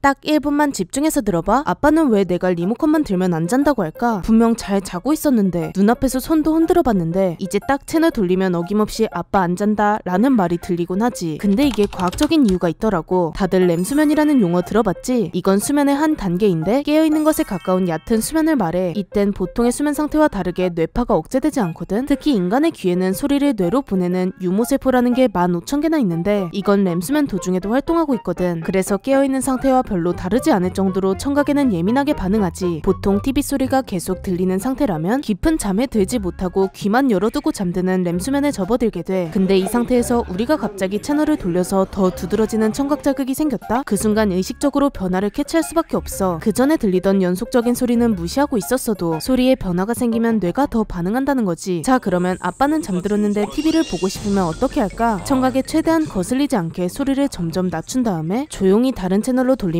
딱 1분만 집중해서 들어봐 아빠는 왜 내가 리모컨만 들면 안 잔다고 할까 분명 잘 자고 있었는데 눈앞에서 손도 흔들어 봤는데 이제 딱 채널 돌리면 어김없이 아빠 안 잔다 라는 말이 들리곤 하지 근데 이게 과학적인 이유가 있더라고 다들 렘수면이라는 용어 들어봤지? 이건 수면의 한 단계인데 깨어있는 것에 가까운 얕은 수면을 말해 이땐 보통의 수면 상태와 다르게 뇌파가 억제되지 않거든 특히 인간의 귀에는 소리를 뇌로 보내는 유모세포라는 게 15,000개나 있는데 이건 렘수면 도중에도 활동하고 있거든 그래서 깨어있는 상태와 별로 다르지 않을 정도로 청각에는 예민하게 반응하지 보통 TV 소리가 계속 들리는 상태라면 깊은 잠에 들지 못하고 귀만 열어두고 잠드는 렘수면에 접어들게 돼 근데 이 상태에서 우리가 갑자기 채널을 돌려서 더 두드러지는 청각 자극이 생겼다? 그 순간 의식적으로 변화를 캐치할 수밖에 없어 그 전에 들리던 연속적인 소리는 무시하고 있었어도 소리에 변화가 생기면 뇌가 더 반응한다는 거지 자 그러면 아빠는 잠들었는데 TV를 보고 싶으면 어떻게 할까? 청각에 최대한 거슬리지 않게 소리를 점점 낮춘 다음에 조용히 다른 채널로 돌리는